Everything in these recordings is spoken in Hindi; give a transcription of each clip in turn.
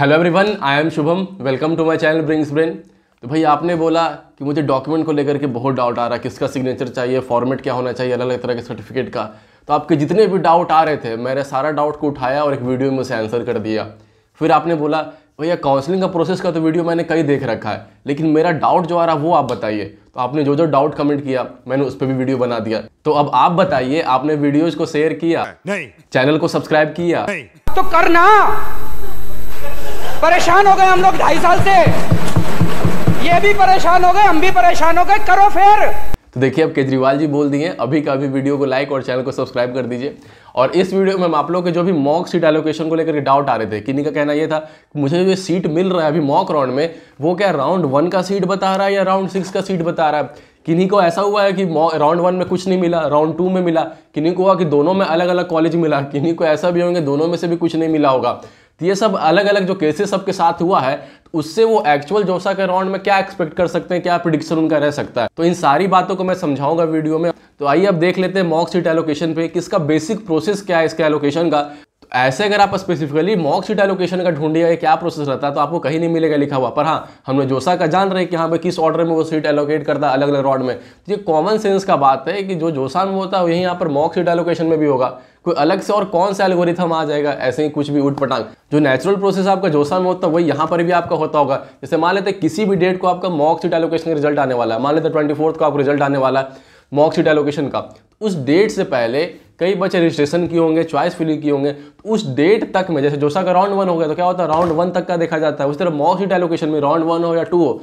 hello everyone I am Shubham welcome to my channel brings brain तो भाई आपने बोला कि मुझे डॉक्यूमेंट को लेकर के बहुत डाउट आ रहा है किसका सिग्नेचर चाहिए फॉर्मेट क्या होना चाहिए अलग अलग तरह के सर्टिफिकेट का तो आपके जितने भी डाउट आ रहे थे मैंने सारा डाउट को उठाया और एक वीडियो में उसे आंसर कर दिया फिर आपने बोला भैया काउंसलिंग का प्रोसेस का तो वीडियो मैंने कई देख रखा है लेकिन मेरा डाउट जो आ रहा वो आप बताइए तो आपने जो जो डाउट कमेंट किया मैंने उस पर भी वीडियो बना दिया तो अब आप बताइए आपने वीडियोज को शेयर किया नहीं चैनल को सब्सक्राइब किया नहीं तो करना परेशान हो गए हम लोग ढाई साल से ये भी परेशान हो गए हम भी परेशान हो गए करो फिर तो देखिए अब केजरीवाल जी बोल दिए अभी का अभी वीडियो को लाइक और चैनल को सब्सक्राइब कर दीजिए और इस वीडियो में हम आप लोगों के जो भी मॉक सीट एलोकेशन को लेकर के डाउट आ रहे थे किन्नी का कहना ये था मुझे जो सीट मिल रहा है अभी मॉक राउंड में वो क्या राउंड वन का सीट बता रहा है या राउंड सिक्स का सीट बता रहा है किन्हीं को ऐसा हुआ है कि राउंड वन में कुछ नहीं मिला राउंड टू में मिला किन्हीं को हुआ कि दोनों में अलग अलग कॉलेज मिला किन्हीं को ऐसा भी होंगे दोनों में से भी कुछ नहीं मिला होगा तो ये सब अलग अलग जो केसेस सबके साथ हुआ है तो उससे वो एक्चुअल जोसा के राउंड में क्या एक्सपेक्ट कर सकते हैं क्या प्रिडिक्शन उनका रह सकता है तो इन सारी बातों को मैं समझाऊंगा वीडियो में तो आइए अब देख लेते हैं मॉक सीट एलोकेशन पे किसका बेसिक प्रोसेस क्या है इसके एलोकेशन का ऐसे अगर आप स्पेसिफिकली मॉक सीट एलोकेशन का ढूंढिए क्या प्रोसेस रहता है तो आपको कहीं नहीं मिलेगा लिखा हुआ पर हाँ हमने जोसा का जान रहे कि हाँ भाई किस ऑर्डर में वो सीट एलोकेट करता है अलग अलग रॉड में तो ये कॉमन सेंस का बात है कि जो जोसा में होता है वही यहाँ पर मॉक सीट एलोकेशन में भी होगा कोई अलग से और कौन सा एलगोरिथम आ जाएगा ऐसे ही कुछ भी उठ पटांग जो नेचुरल प्रोसेस आपका जोसा में होता है वही यहाँ पर भी आपका होता होगा जैसे मान लेते किसी भी डेट को आपका मॉक सीट एलोकेशन का रिजल्ट आने वाला है मान लेते ट्वेंटी को आपको रिजल्ट आने वाला है सीट एलोकेशन का तो उस डेट से पहले कई बच्चे रजिस्ट्रेशन किए होंगे चॉइस फिलिंग किए होंगे तो उस डेट तक में जैसे जोशा का राउंड वन हो गया तो क्या होता है राउंड वन तक का देखा जाता है उस तरह सीट एलोकेशन में राउंड वन हो या टू हो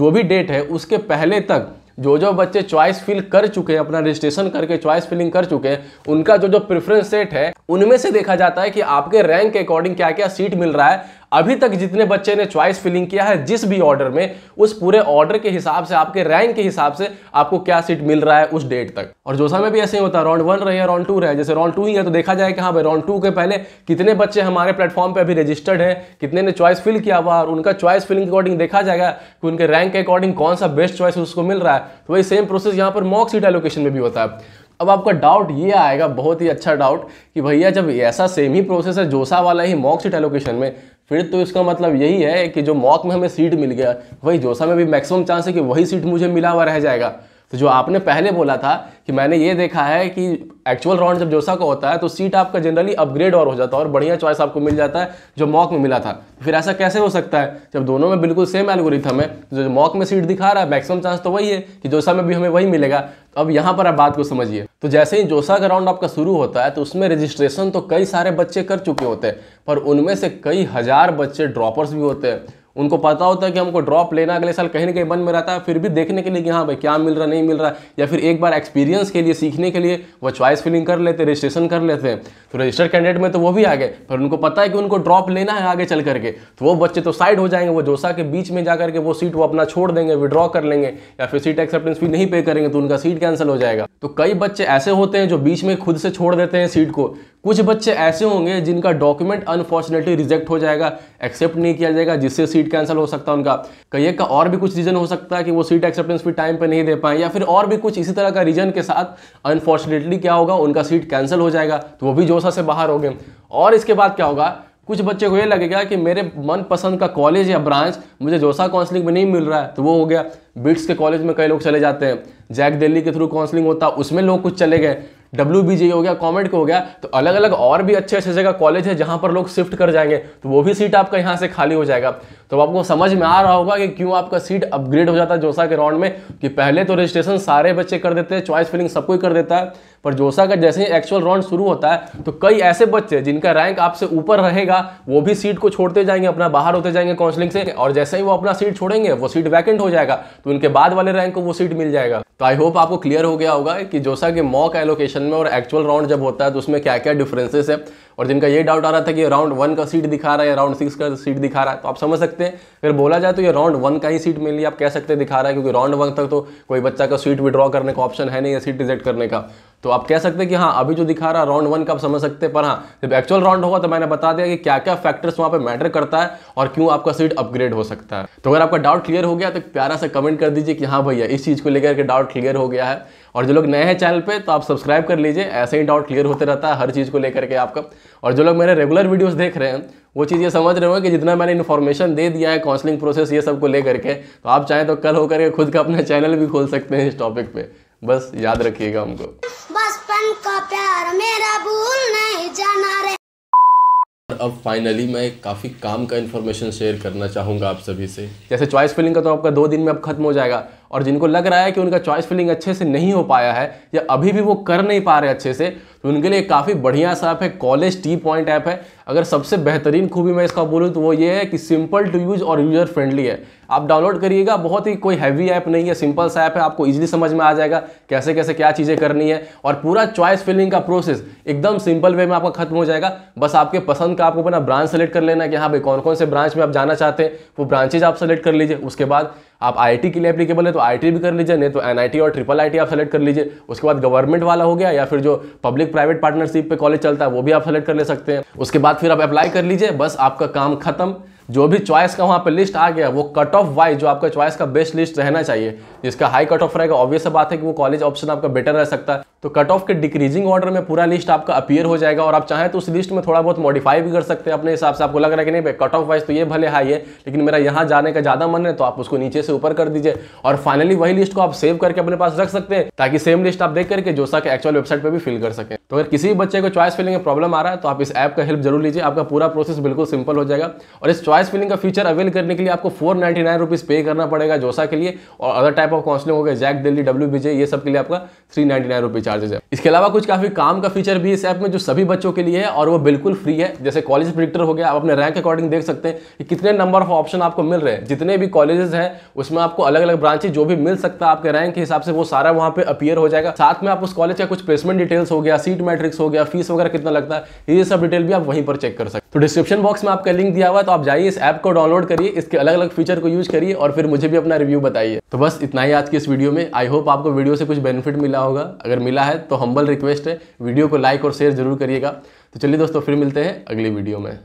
जो भी डेट है उसके पहले तक जो जो बच्चे चॉइस फिल कर चुके हैं अपना रजिस्ट्रेशन करके चॉइस फिलिंग कर चुके हैं उनका जो जो प्रेफरेंस सेट है उनमें से देखा जाता है कि आपके रैंक के अकॉर्डिंग क्या क्या सीट मिल रहा है अभी तक जितने बच्चे ने चॉइस फिलिंग किया है जिस भी ऑर्डर में उस पूरे ऑर्डर के हिसाब से आपके रैंक के हिसाब से आपको क्या सीट मिल रहा है उस डेट तक और जोसा में भी ऐसे ही होता है राउंड वन रहे या राउंड टू रहे जैसे राउंड टू ही है तो देखा जाए कि हाँ भाई राउंड टू के पहले कितने बच्चे हमारे प्लेटफॉर्म पर अभी रजिस्टर्ड है कितने ने चॉइस फिल किया हुआ और उनका चॉइस फिलिंग अकॉर्डिंग देखा जाएगा कि उनके रैंक के अकॉर्डिंग कौन सा बेस्ट चॉइस उसको मिल रहा है तो वही सेम प्रोसेस यहाँ पर मॉक सीट एलोकेशन में भी होता है अब आपका डाउट ये आएगा बहुत ही अच्छा डाउट कि भैया जब ऐसा सेम ही प्रोसेस है जोसा वाला ही मॉक सीट एलोकेशन में फिर तो इसका मतलब यही है कि जो मॉक में हमें सीट मिल गया वही जोसा में भी मैक्सिमम चांस है कि वही सीट मुझे मिला हुआ रह जाएगा तो जो आपने पहले बोला था कि मैंने ये देखा है कि एक्चुअल राउंड जब जोसा का होता है तो सीट आपका जनरली अपग्रेड और हो जाता है और बढ़िया चॉइस आपको मिल जाता है जो मॉक में मिला था फिर ऐसा कैसे हो सकता है जब दोनों में बिल्कुल सेम एल्गोरिथम है जो मॉक में सीट दिखा रहा है मैक्सिमम चांस तो वही है कि जोसा में भी हमें वही मिलेगा तो अब यहाँ पर आप बात को समझिए तो जैसे ही जोसा का राउंड आपका शुरू होता है तो उसमें रजिस्ट्रेशन तो कई सारे बच्चे कर चुके होते हैं पर उनमें से कई हज़ार बच्चे ड्रॉपर्स भी होते हैं उनको पता होता है कि हमको ड्रॉप लेना अगले साल कहीं ना कहीं बंद में रहता है फिर भी देखने के लिए कि हाँ भाई क्या मिल रहा नहीं मिल रहा या फिर एक बार एक्सपीरियंस के लिए सीखने के लिए वो चॉइस फिलिंग कर लेते रजिस्ट्रेशन कर लेते हैं तो रजिस्टर कैंडिडेट में तो वो भी आ गए पर उनको पता है कि उनको ड्रॉप लेना है आगे चल करके तो वो बच्चे तो साइड हो जाएंगे वो जोसा के बीच में जा करके वो सीट वो अपना छोड़ देंगे विड्रॉ कर लेंगे या फिर सीट एक्सेप्टेंस फी नहीं पे करेंगे तो उनका सीट कैंसिल हो जाएगा तो कई बच्चे ऐसे होते हैं जो बीच में खुद से छोड़ देते हैं सीट को कुछ बच्चे ऐसे होंगे जिनका डॉक्यूमेंट अनफॉर्चुनेटली रिजेक्ट हो जाएगा एक्सेप्ट नहीं किया जाएगा जिससे सीट सीट कैंसिल हो सकता है उनका कई एक का और भी कुछ रीजन हो सकता है कि वो सीट एक्सेप्टेंस भी टाइम पर नहीं दे पाए या फिर और भी कुछ इसी तरह का रीजन के साथ अनफॉर्चुनेटली क्या होगा उनका सीट कैंसिल हो जाएगा तो वो भी जोशा से बाहर हो गए और इसके बाद क्या होगा कुछ बच्चे को ये लगेगा कि मेरे मनपसंद का कॉलेज या ब्रांच मुझे जोशा काउंसलिंग में नहीं मिल रहा है तो वो हो गया बिट्स के कॉलेज में कई लोग चले जाते हैं जैक दिल्ली के थ्रू काउंसलिंग होता है उसमें लोग कुछ चले गए डब्ल्यू बी हो गया कॉमेंट को हो गया तो अलग अलग और भी अच्छे अच्छे जगह कॉलेज है जहाँ पर लोग शिफ्ट कर जाएंगे तो वो भी सीट आपका यहाँ से खाली हो जाएगा तो आपको समझ में आ रहा होगा कि क्यों आपका सीट अपग्रेड हो जाता है जोसा के राउंड में कि पहले तो रजिस्ट्रेशन सारे बच्चे कर देते हैं चॉइस फिलिंग सब कोई कर देता है पर जोसा का जैसे ही एक्चुअल राउंड शुरू होता है तो कई ऐसे बच्चे जिनका रैंक आपसे ऊपर रहेगा वो भी सीट को छोड़ते जाएंगे अपना बाहर होते जाएंगे काउंसलिंग से और जैसे ही वो अपना सीट छोड़ेंगे वो सीट वैकेंट हो जाएगा तो उनके बाद वाले रैंक को वो सीट मिल जाएगा तो आई होप आपको क्लियर हो गया होगा कि जोसा के मॉक एलोकेशन में और एक्चुअल राउंड जब होता है तो उसमें क्या क्या डिफरेंसेस है और जिनका ये डाउट आ रहा था कि राउंड वन का सीट दिखा रहा है राउंड सिक्स का सीट दिखा रहा है तो आप समझ सकते हैं अगर बोला जाए तो ये राउंड वन का ही सीट मेनली आप कह सकते हैं दिखा रहा है क्योंकि राउंड वन तक तो कोई बच्चा का सीट विड्रॉ करने का ऑप्शन है नहीं या सीट रिजेक्ट करने का तो आप कह सकते हैं कि हाँ अभी जो दिखा रहा है राउंड वन का आप समझ सकते हैं पर हाँ जब एक्चुअल राउंड होगा तो मैंने बता दिया कि क्या क्या फैक्टर्स वहाँ पे मैटर करता है और क्यों आपका सीट अपग्रेड हो सकता है तो अगर आपका डाउट क्लियर हो गया तो प्यारा सा कमेंट कर दीजिए कि हाँ भैया इस चीज़ को लेकर के डाउट क्लियर हो गया है और जो लोग नए हैं चैनल पे तो आप सब्सक्राइब कर लीजिए ऐसे ही डाउट क्लियर होते रहता है हर चीज़ को लेकर के आपका और जो लोग मेरे रेगुलर वीडियोस देख रहे हैं वो चीज़ ये समझ रहे हो कि जितना मैंने इन्फॉर्मेशन दे दिया है काउंसलिंग प्रोसेस ये सब को लेकर के तो आप चाहें तो कल होकर के खुद का अपना चैनल भी खोल सकते हैं इस टॉपिक पर बस याद रखिएगा हमको बचपन का प्यार अब फाइनली मैं काफ़ी काम का इन्फॉर्मेशन शेयर करना चाहूँगा आप सभी से जैसे चॉइस फिलिंग का तो आपका दो दिन में अब खत्म हो जाएगा और जिनको लग रहा है कि उनका चॉइस फिलिंग अच्छे से नहीं हो पाया है या अभी भी वो कर नहीं पा रहे अच्छे से तो उनके लिए काफ़ी बढ़िया सा ऐप है कॉलेज टी पॉइंट ऐप है अगर सबसे बेहतरीन खूबी मैं इसका बोलूँ तो वो ये है कि सिंपल टू यूज़ और यूज़र फ्रेंडली है आप डाउनलोड करिएगा बहुत ही कोई हैवी ऐप नहीं है सिंपल सा ऐप है आपको इजीली समझ में आ जाएगा कैसे कैसे क्या चीज़ें करनी है और पूरा चॉइस फिलिंग का प्रोसेस एकदम सिंपल वे में आपका खत्म हो जाएगा बस आपके पसंद का आपको अपना ब्रांच सेलेक्ट कर लेना कि हाँ भाई कौन कौन से ब्रांच में आप जाना चाहते हैं वो ब्रांचेज आप सेलेक्ट कर लीजिए उसके बाद आप आई के लिए एप्लीकेबल है तो आई भी कर लीजिए नहीं तो एन और ट्रिपल आई आप सेलेक्ट कर लीजिए उसके बाद गवर्नमेंट वाला हो गया या फिर जो पब्लिक प्राइवेट पार्टनरशिप पर कॉलेज चलता है वो भी आप सेलेक्ट कर ले सकते हैं उसके बाद फिर आप अप्लाई कर लीजिए बस आपका काम खत्म जो भी चॉइस का वहाँ पे लिस्ट आ गया वो कट ऑफ वाइज जो आपका चॉइस का बेस्ट लिस्ट रहना चाहिए जिसका हाई कट ऑफ रहेगा ऑब्वियस बात है कि वो कॉलेज ऑप्शन आपका बेटर रह सकता है तो कट ऑफ के डिक्रीजिंग ऑर्डर में पूरा लिस्ट आपका अपीयर हो जाएगा और आप चाहें तो उस लिस्ट में थोड़ा बहुत मॉडिफाई भी कर सकते हैं अपने हिसाब से आपको लग रहा है कि नहीं भाई कट ऑफ वाइज तो ये भले हाई है लेकिन मेरा यहाँ जाने का ज़्यादा मन है तो आप उसको नीचे से ऊपर कर दीजिए और फाइनली वही लिस्ट को आप सेव करके अपने पास रख सकते हैं ताकि सेम लिस्ट आप देख करके जोसा के एक्चुअल वेबसाइट पर भी फिल कर सकें तो अगर किसी बच्चे को चॉइस फिलिंग में प्रॉब्लम आ रहा है तो आप इस ऐप का हेल्प जरूर लीजिए आपका पूरा प्रोसेस बिल्कुल सिंपल हो जाएगा और इस चॉइस फिलिंग का फीचर अवेल करने के लिए आपको फोर नाइन्टी नाइन रुपीज़ पे करना पड़ेगा जोसा के लिए और अदर टाइप ऑफ काउंसलिंग हो गया जैक दिल्ली डब्ल्यू बीजे ये सब के लिए आपका three ninety nine rupees charges है इसके अलावा कुछ काफ़ी काम का फीचर भी इस ऐप में जो सभी बच्चों के लिए है और वो बिल्कुल फ्री है जैसे कॉलेज प्रिडिक्टर हो गया आप अपने रैंक अकॉर्डिंग देख सकते हैं कि कितने नंबर ऑफ ऑप्शन आपको मिल रहे हैं जितने भी कॉलेजेस हैं उसमें आपको अलग अलग ब्रांचेज जो भी मिल सकता है आपके रैंक के हिसाब से वो सारा वहां पर अपियर हो जाएगा साथ में आप उस कॉलेज का कुछ प्लेसमेंट डिटेल्स हो गया सीट मैट्रिक्स हो गया फीस वगैरह कितना लगता है ये सब डिटेल भी आप वहीं पर चेक कर सकते तो डिस्क्रिप्शन बॉक्स में आपका लिंक दिया हुआ है तो आप जाइए इस ऐप को डाउनलोड करिए इसके अलग अलग फीचर को यूज करिए और फिर मुझे भी अपना रिव्यू बताइए तो बस इतना ही आज की इस वीडियो में आई होप आपको वीडियो से कुछ बेनिफिट मिला होगा अगर मिला है तो हम्बल रिक्वेस्ट है वीडियो को लाइक और शेयर जरूर करिएगा तो चलिए दोस्तों फिर मिलते हैं अगली वीडियो में